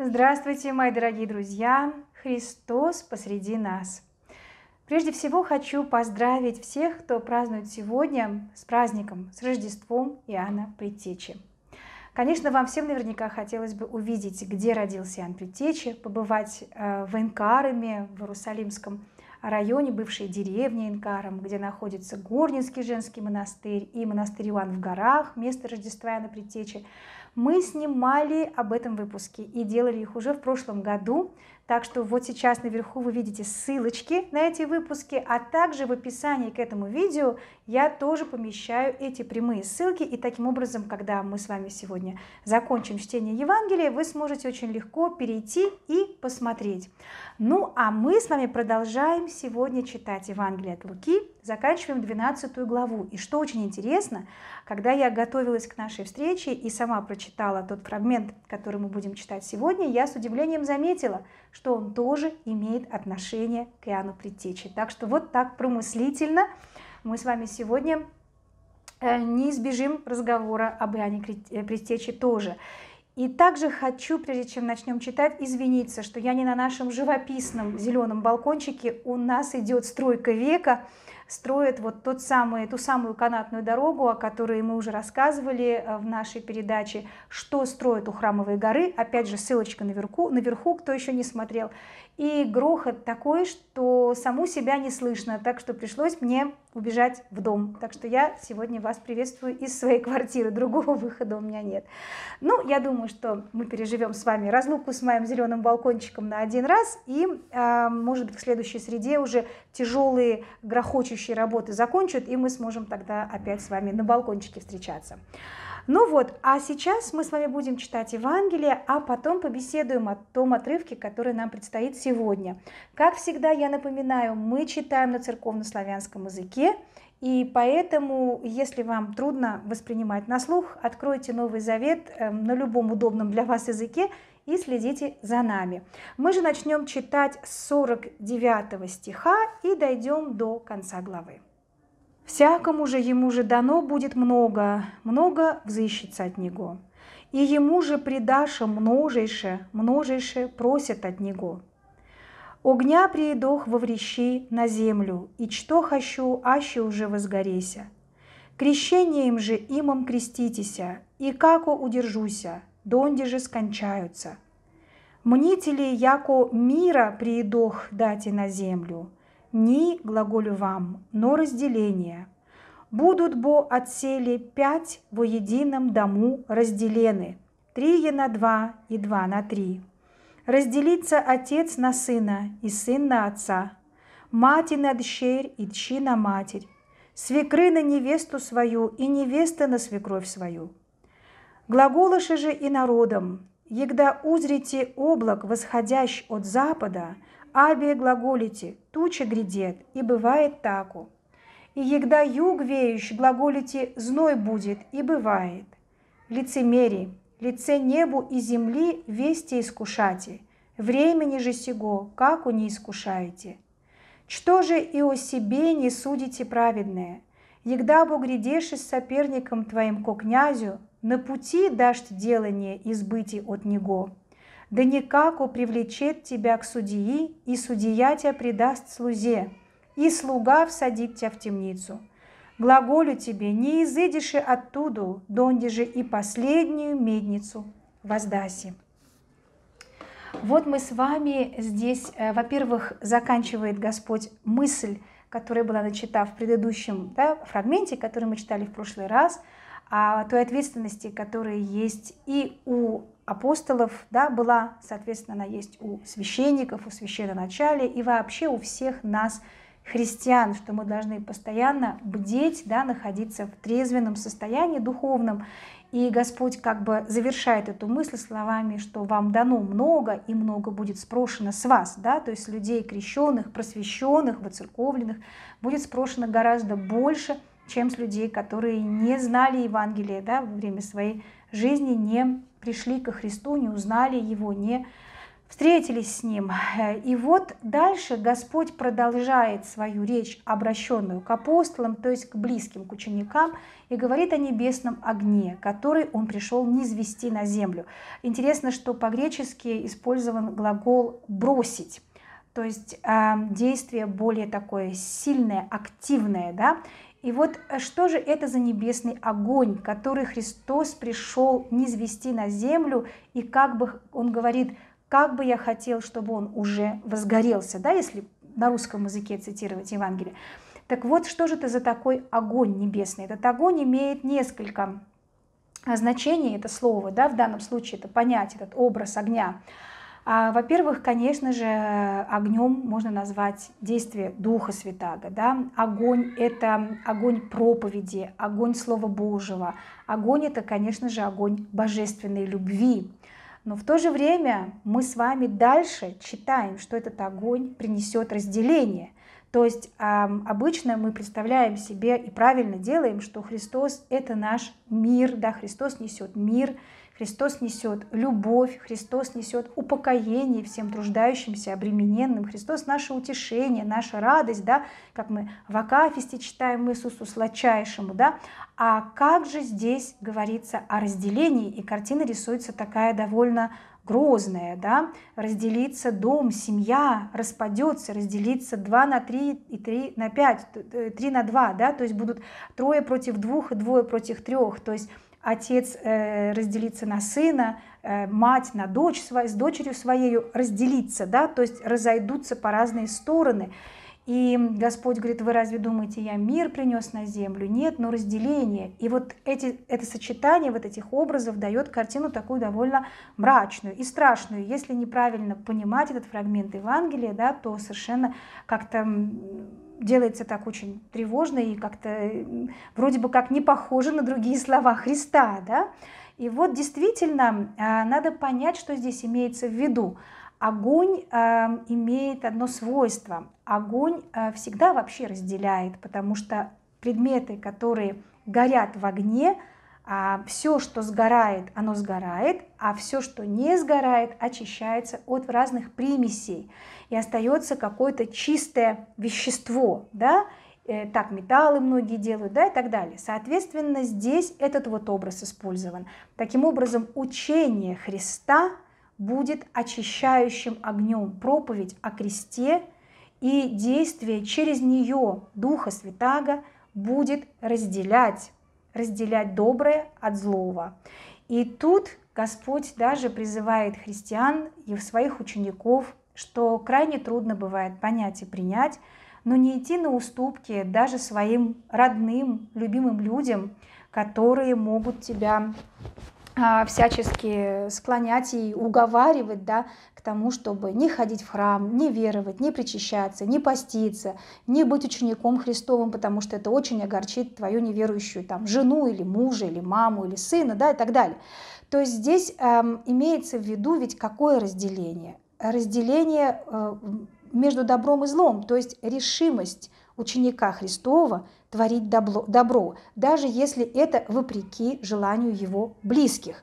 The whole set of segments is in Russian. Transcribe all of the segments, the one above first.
Здравствуйте, мои дорогие друзья! Христос посреди нас. Прежде всего хочу поздравить всех, кто празднует сегодня с праздником, с Рождеством Иоанна Предтечи. Конечно, вам всем наверняка хотелось бы увидеть, где родился Иоанн Предтечи, побывать э, в Инкараме, в Иерусалимском районе бывшей деревни Инкарам, где находится Горнинский женский монастырь и монастырь Иоанн в горах, место Рождества Иоанна Предтечи, мы снимали об этом выпуске и делали их уже в прошлом году, так что вот сейчас наверху вы видите ссылочки на эти выпуски, а также в описании к этому видео я тоже помещаю эти прямые ссылки. И таким образом, когда мы с вами сегодня закончим чтение Евангелия, вы сможете очень легко перейти и посмотреть. Ну а мы с вами продолжаем сегодня читать Евангелие от Луки, заканчиваем 12 главу. И что очень интересно, когда я готовилась к нашей встрече и сама прочитала тот фрагмент, который мы будем читать сегодня, я с удивлением заметила, что он тоже имеет отношение к Иоанну Предтечи. Так что вот так промыслительно мы с вами сегодня э, не избежим разговора об Иоанне э, Предтече тоже. И также хочу, прежде чем начнем читать, извиниться, что я не на нашем живописном зеленом балкончике. У нас идет стройка века строят вот тот самый, ту самую канатную дорогу, о которой мы уже рассказывали э, в нашей передаче, что строят у Храмовой горы, опять же ссылочка наверху, наверху кто еще не смотрел, и грохот такой, что саму себя не слышно, так что пришлось мне убежать в дом. Так что я сегодня вас приветствую из своей квартиры, другого выхода у меня нет. Ну, я думаю, что мы переживем с вами разлуку с моим зеленым балкончиком на один раз, и, э, может быть, в следующей среде уже тяжелые грохочущие работы закончат, и мы сможем тогда опять с вами на балкончике встречаться. Ну вот, а сейчас мы с вами будем читать Евангелие, а потом побеседуем о том отрывке, который нам предстоит сегодня. Как всегда, я напоминаю, мы читаем на церковно-славянском языке, и поэтому, если вам трудно воспринимать на слух, откройте Новый Завет эм, на любом удобном для вас языке и следите за нами. Мы же начнем читать с 49 стиха и дойдем до конца главы. Всякому же ему же дано будет много, много взыщется от него. И ему же придаша множейше, множейше просят от него. Огня приедох во врещи на землю, и что хочу, аще уже возгорейся. Крещением же имам креститеся, и како удержуся, донде же скончаются. Мнители яко мира приедох дати на землю – ни глаголю вам, но разделение. Будут бо отсели пять во едином дому разделены, три е на два и два на три. Разделится отец на сына и сын на отца, мать и на дщерь и дщи на матерь, свекры на невесту свою и невеста на свекровь свою. Глаголыше же и народом, егда узрите облак, восходящ от запада, аве глаголите, туча грядет, и бывает таку. И егда юг веющий глаголите, зной будет, и бывает. Лицемерие, лице небу и земли вести искушати, времени же сего, как у не искушаете. Что же и о себе не судите праведное? Егда бо грядеши с соперником твоим ко князю, на пути дашь делание избытий от него да никак упривлечет тебя к судьи, и судья тебя предаст слузе, и слуга всадит тебя в темницу. Глаголю тебе, не изыдиши оттуда, донди же и последнюю медницу воздаси». Вот мы с вами здесь, э, во-первых, заканчивает Господь мысль, которая была начата в предыдущем да, фрагменте, который мы читали в прошлый раз, о а той ответственности, которая есть и у апостолов, да, была, соответственно, она есть у священников, у священноначалия и вообще у всех нас, христиан, что мы должны постоянно бдеть, да, находиться в трезвенном состоянии духовном. И Господь как бы завершает эту мысль словами, что вам дано много, и много будет спрошено с вас, да, то есть людей крещенных, просвещенных, воцерковленных, будет спрошено гораздо больше, чем с людей, которые не знали Евангелие, да, во время своей жизни не пришли ко Христу, не узнали Его, не встретились с Ним. И вот дальше Господь продолжает свою речь, обращенную к апостолам, то есть к близким, к ученикам, и говорит о небесном огне, который Он пришел низвести на землю. Интересно, что по-гречески использован глагол «бросить», то есть э, действие более такое сильное, активное, да, и вот э, что же это за небесный огонь, который Христос пришел низвести на землю, и как бы, он говорит, как бы я хотел, чтобы он уже возгорелся, да, если на русском языке цитировать Евангелие. Так вот, что же это за такой огонь небесный? Этот огонь имеет несколько э, значений, это слово, да, в данном случае это понять, этот образ огня. А, во-первых, конечно же, огнем можно назвать действие Духа Святаго. Да? Огонь – это огонь проповеди, огонь Слова Божьего. Огонь – это, конечно же, огонь божественной любви. Но в то же время мы с вами дальше читаем, что этот огонь принесет разделение. То есть обычно мы представляем себе и правильно делаем, что Христос – это наш мир, да, Христос несет мир, Христос несет любовь, Христос несет упокоение всем труждающимся, обремененным. Христос – наше утешение, наша радость, да, как мы в Акафисте читаем Иисусу сладчайшему, да. А как же здесь говорится о разделении, и картина рисуется такая довольно грозная, да, разделится дом, семья, распадется, разделится 2 на 3 и 3 на 5, 3 э, на 2, да, то есть будут трое против двух и двое против трех, то есть отец э, разделиться на сына, э, мать на дочь свою, с дочерью своей разделиться, да, то есть разойдутся по разные стороны. И Господь говорит, вы разве думаете, я мир принес на землю? Нет, но разделение. И вот эти, это сочетание вот этих образов дает картину такую довольно мрачную и страшную. Если неправильно понимать этот фрагмент Евангелия, да, то совершенно как-то делается так очень тревожно и как-то вроде бы как не похоже на другие слова Христа, да? И вот действительно а, надо понять, что здесь имеется в виду. Огонь а, имеет одно свойство. Огонь а, всегда вообще разделяет, потому что предметы, которые горят в огне, а все, что сгорает, оно сгорает, а все, что не сгорает, очищается от разных примесей. И остается какое-то чистое вещество, да, э, так металлы многие делают, да, и так далее. Соответственно, здесь этот вот образ использован. Таким образом, учение Христа будет очищающим огнем проповедь о кресте, и действие через нее Духа Святаго будет разделять разделять доброе от злого. И тут Господь даже призывает христиан и в своих учеников, что крайне трудно бывает понять и принять, но не идти на уступки даже своим родным, любимым людям, которые могут тебя а, всячески склонять и уговаривать да, к тому, чтобы не ходить в храм, не веровать, не причащаться, не поститься, не быть учеником Христовым, потому что это очень огорчит твою неверующую там, жену или мужа, или маму, или сына да, и так далее. То есть здесь эм, имеется в виду ведь какое разделение? Разделение э, между добром и злом, то есть решимость ученика Христова – творить добро, даже если это вопреки желанию его близких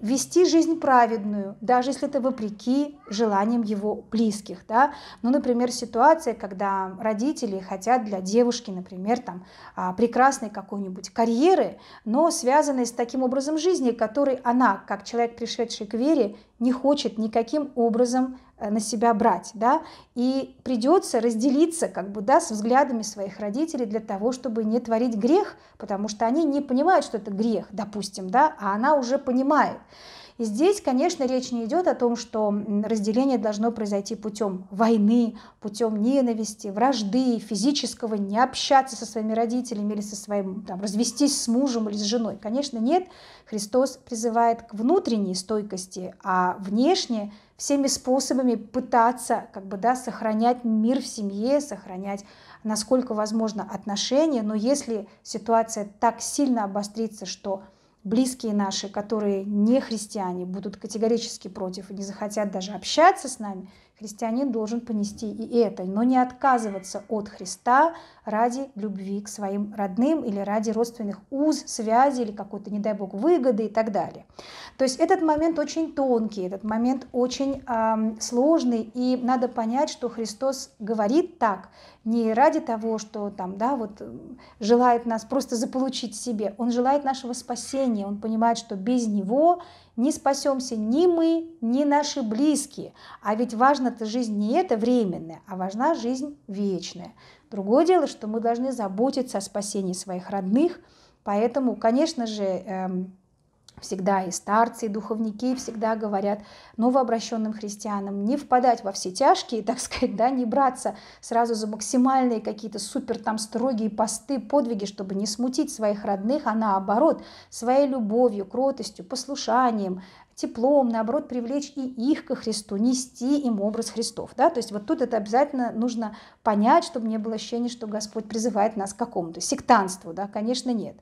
вести жизнь праведную, даже если это вопреки желаниям его близких. Да? Ну, например, ситуация, когда родители хотят для девушки, например, там, а, прекрасной какой-нибудь карьеры, но связанной с таким образом жизни, который она, как человек, пришедший к вере, не хочет никаким образом э, на себя брать, да, и придется разделиться, как бы, да, с взглядами своих родителей для того, чтобы не творить грех, потому что они не понимают, что это грех, допустим, да, а она уже понимает, и здесь, конечно, речь не идет о том, что разделение должно произойти путем войны, путем ненависти, вражды, физического, не общаться со своими родителями или со своим, там, развестись с мужем или с женой. Конечно, нет. Христос призывает к внутренней стойкости, а внешне всеми способами пытаться как бы, да, сохранять мир в семье, сохранять, насколько возможно, отношения. Но если ситуация так сильно обострится, что близкие наши, которые не христиане, будут категорически против и не захотят даже общаться с нами – Христианин должен понести и это, но не отказываться от Христа ради любви к своим родным или ради родственных уз, связи или какой-то, не дай бог, выгоды и так далее. То есть этот момент очень тонкий, этот момент очень эм, сложный, и надо понять, что Христос говорит так не ради того, что там, да, вот желает нас просто заполучить себе, Он желает нашего спасения, Он понимает, что без Него не спасемся ни мы, ни наши близкие. А ведь важна-то жизнь не эта временная, а важна жизнь вечная. Другое дело, что мы должны заботиться о спасении своих родных, поэтому, конечно же, эм, Всегда и старцы, и духовники всегда говорят новообращенным христианам не впадать во все тяжкие, так сказать, да, не браться сразу за максимальные какие-то супер там строгие посты, подвиги, чтобы не смутить своих родных, а наоборот, своей любовью, кротостью, послушанием, теплом, наоборот, привлечь и их ко Христу, нести им образ Христов. Да? То есть вот тут это обязательно нужно понять, чтобы не было ощущения, что Господь призывает нас к какому-то сектанству. Да? Конечно, нет.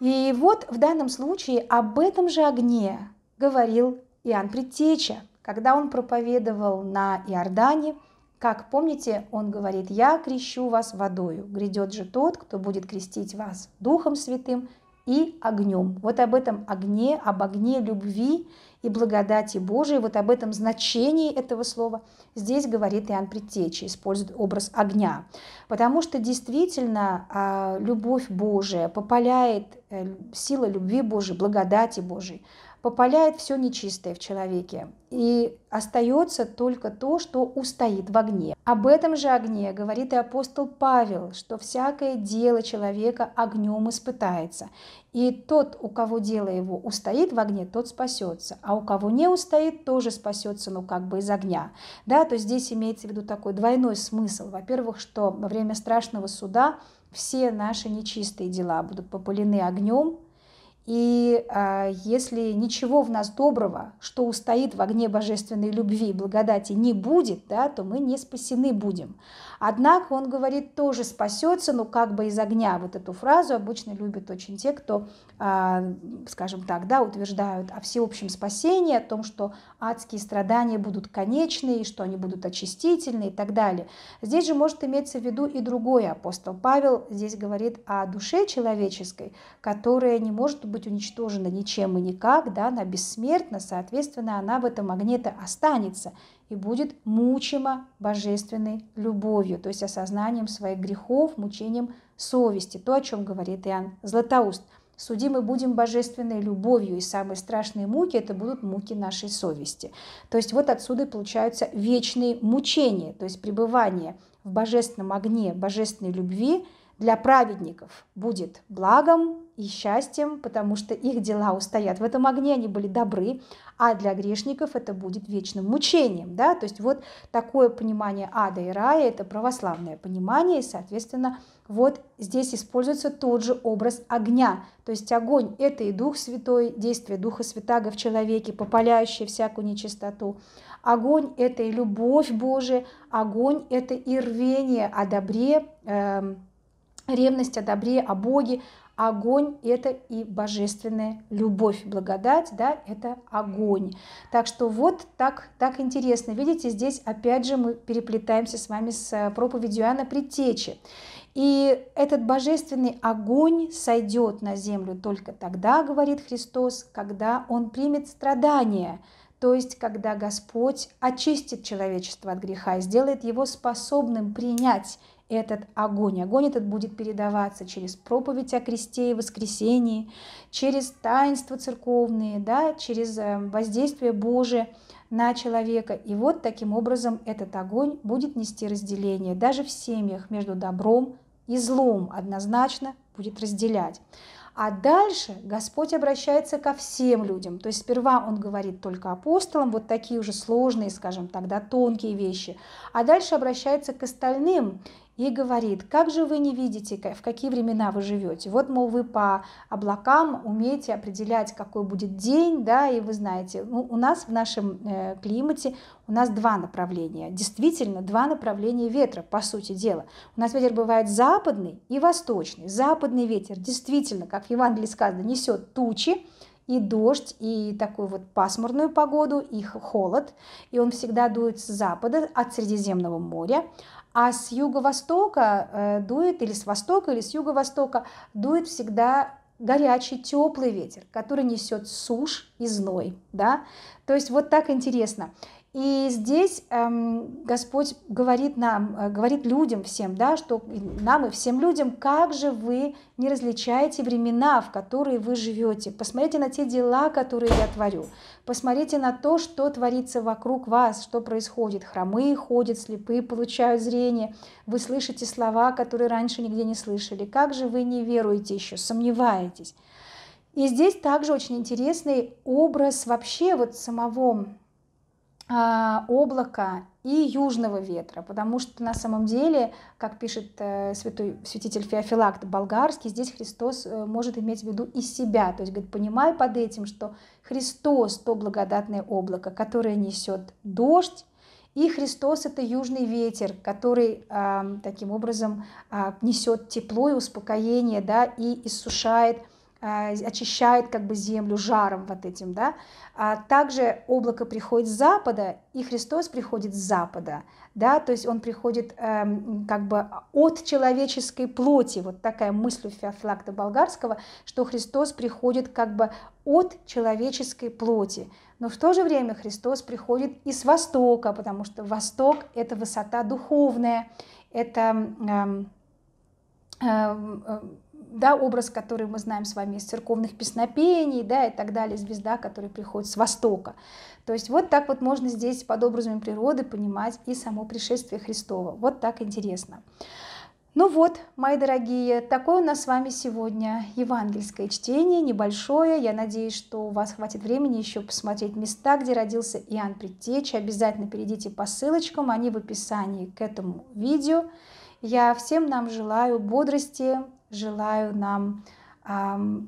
И вот в данном случае об этом же огне говорил Иоанн Предтеча, когда он проповедовал на Иордане. Как помните, он говорит, «Я крещу вас водою, грядет же тот, кто будет крестить вас Духом Святым и огнем». Вот об этом огне, об огне любви и благодати Божией, вот об этом значении этого слова здесь говорит Иоанн Предтеча, использует образ огня. Потому что действительно а, любовь Божия попаляет Э, сила любви Божией, благодати Божией попаляет все нечистое в человеке, и остается только то, что устоит в огне. Об этом же огне говорит и апостол Павел, что всякое дело человека огнем испытается. И тот, у кого дело его устоит в огне, тот спасется, а у кого не устоит, тоже спасется, но ну, как бы из огня. Да, то здесь имеется в виду такой двойной смысл. Во-первых, что во время страшного суда – все наши нечистые дела будут попалены огнем, и э, если ничего в нас доброго, что устоит в огне божественной любви и благодати, не будет, да, то мы не спасены будем. Однако он говорит, тоже спасется, но как бы из огня. Вот эту фразу обычно любят очень те, кто, э, скажем так, да, утверждают о всеобщем спасении, о том, что адские страдания будут конечные, что они будут очистительные и так далее. Здесь же может иметься в виду и другой апостол Павел. Здесь говорит о душе человеческой, которая не может быть быть уничтожена ничем и никак, да, она бессмертна, соответственно, она в этом огне-то останется и будет мучима божественной любовью, то есть осознанием своих грехов, мучением совести, то, о чем говорит Иоанн Златоуст. Судим мы будем божественной любовью, и самые страшные муки – это будут муки нашей совести. То есть вот отсюда и получаются вечные мучения, то есть пребывание в божественном огне, божественной любви – для праведников будет благом и счастьем, потому что их дела устоят в этом огне, они были добры, а для грешников это будет вечным мучением. Да? То есть вот такое понимание ада и рая – это православное понимание, и, соответственно, вот здесь используется тот же образ огня. То есть огонь – это и Дух Святой, действие Духа Святаго в человеке, попаляющее всякую нечистоту. Огонь – это и любовь Божия, огонь – это и рвение о добре, э, ревность о добре, о Боге. Огонь – это и божественная любовь, благодать, да, это огонь. Так что вот так, так интересно. Видите, здесь опять же мы переплетаемся с вами с э, проповедью Иоанна Предтечи. И этот божественный огонь сойдет на землю только тогда, говорит Христос, когда он примет страдания, то есть когда Господь очистит человечество от греха и сделает его способным принять этот огонь. Огонь этот будет передаваться через проповедь о кресте и воскресении, через таинства церковные, да, через э, воздействие Божие на человека. И вот таким образом этот огонь будет нести разделение даже в семьях между добром и злом однозначно будет разделять. А дальше Господь обращается ко всем людям. То есть сперва Он говорит только апостолам, вот такие уже сложные, скажем тогда, тонкие вещи. А дальше обращается к остальным и говорит, как же вы не видите, в какие времена вы живете. Вот, мол, вы по облакам умеете определять, какой будет день, да, и вы знаете, ну, у нас в нашем э, климате у нас два направления, действительно два направления ветра, по сути дела. У нас ветер бывает западный и восточный. Западный ветер действительно, как в Евангелии сказано, несет тучи, и дождь, и такую вот пасмурную погоду, и холод. И он всегда дует с запада, от Средиземного моря а с юго-востока э, дует, или с востока, или с юго-востока дует всегда горячий, теплый ветер, который несет сушь и зной. Да? То есть вот так интересно. И здесь эм, Господь говорит нам, э, говорит людям всем, да, что нам и всем людям, как же вы не различаете времена, в которые вы живете. Посмотрите на те дела, которые я творю. Посмотрите на то, что творится вокруг вас, что происходит. Хромые ходят, слепые получают зрение. Вы слышите слова, которые раньше нигде не слышали. Как же вы не веруете еще, сомневаетесь. И здесь также очень интересный образ вообще вот самого а, облака и южного ветра, потому что на самом деле, как пишет э, святой, святитель Феофилакт Болгарский, здесь Христос э, может иметь в виду и себя, то есть, говорит, понимай под этим, что Христос – то благодатное облако, которое несет дождь, и Христос – это южный ветер, который таким образом а, несет тепло и успокоение, да, и иссушает – а, очищает как бы землю жаром вот этим, да. А также облако приходит с запада, и Христос приходит с запада, да, то есть он приходит эм, как бы от человеческой плоти, вот такая мысль у Феофилакта Болгарского, что Христос приходит как бы от человеческой плоти, но в то же время Христос приходит и с востока, потому что восток – это высота духовная, это… Эм, эм, да, образ, который мы знаем с вами из церковных песнопений, да, и так далее, звезда, которая приходит с востока. То есть вот так вот можно здесь под образами природы понимать и само пришествие Христова. Вот так интересно. Ну вот, мои дорогие, такое у нас с вами сегодня евангельское чтение, небольшое. Я надеюсь, что у вас хватит времени еще посмотреть места, где родился Иоанн Предтеча. Обязательно перейдите по ссылочкам, они в описании к этому видео. Я всем нам желаю бодрости, желаю нам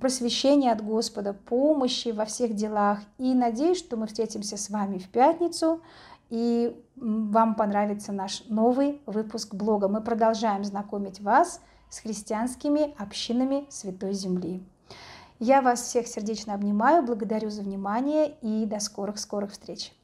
просвещения от Господа, помощи во всех делах. И надеюсь, что мы встретимся с вами в пятницу, и вам понравится наш новый выпуск блога. Мы продолжаем знакомить вас с христианскими общинами Святой Земли. Я вас всех сердечно обнимаю, благодарю за внимание и до скорых-скорых встреч!